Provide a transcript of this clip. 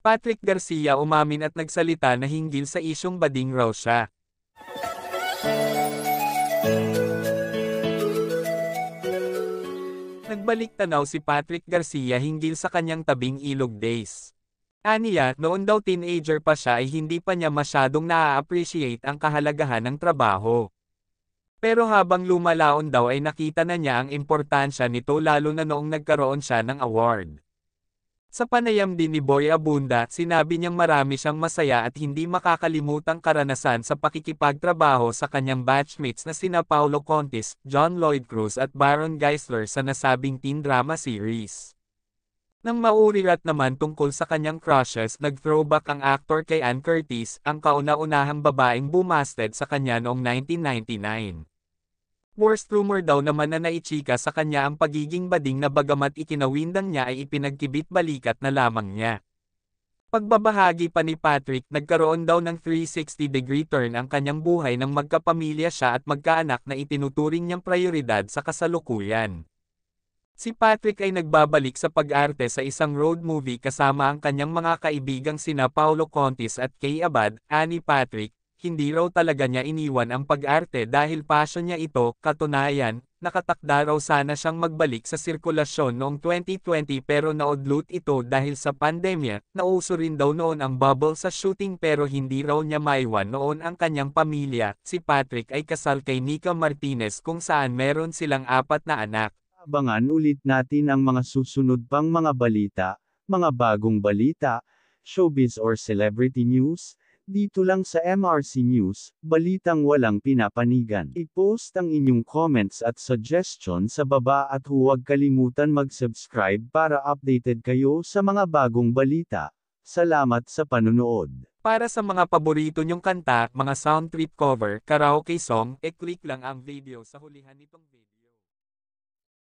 Patrick Garcia umamin at nagsalita na hinggil sa isyong bading raw siya. Nagbalik tanaw si Patrick Garcia hinggil sa kanyang tabing ilog days. Aniya, noon daw teenager pa siya ay hindi pa niya masyadong na appreciate ang kahalagahan ng trabaho. Pero habang lumalaon daw ay nakita na niya ang importansya nito lalo na noong nagkaroon siya ng award. Sa panayam din ni Boy Abunda, sinabi niyang marami siyang masaya at hindi makakalimutang karanasan sa pakikipagtrabaho sa kanyang batchmates na sina Paolo Contis, John Lloyd Cruz at Baron Geisler sa nasabing teen drama series. Nang maurirat naman tungkol sa kanyang crushes, nag-throwback ang actor kay Ann Curtis, ang kauna-unahang babaeng bumasted sa kanya noong 1999. Worst rumor daw naman na naichika sa kanya ang pagiging bading na bagamat ikinawindang niya ay ipinagkibit balikat na lamang niya. Pagbabahagi pa ni Patrick nagkaroon daw ng 360 degree turn ang kanyang buhay nang magkapamilya siya at magkaanak na itinuturing niyang prioridad sa kasalukuyan. Si Patrick ay nagbabalik sa pag-arte sa isang road movie kasama ang kanyang mga kaibigang sina Paolo Contis at Kay Abad, Annie Patrick, hindi raw talaga niya iniwan ang pag-arte dahil passion niya ito, katunayan, nakatakda raw sana siyang magbalik sa sirkulasyon noong 2020 pero naudlot ito dahil sa pandemya, nauso rin daw noon ang bubble sa shooting pero hindi raw niya maiwan noon ang kanyang pamilya, si Patrick ay kasal kay Nika Martinez kung saan meron silang apat na anak. Abangan ulit natin ang mga susunod pang mga balita, mga bagong balita, showbiz or celebrity news, dito lang sa MRC News, balitang walang pinapanigan. I-post ang inyong comments at suggestion sa baba at huwag kalimutan mag-subscribe para updated kayo sa mga bagong balita. Salamat sa panonood. Para sa mga paborito nyong kanta, mga soundtrip cover, karaoke song, e-click lang ang video sa hulihan nitong video.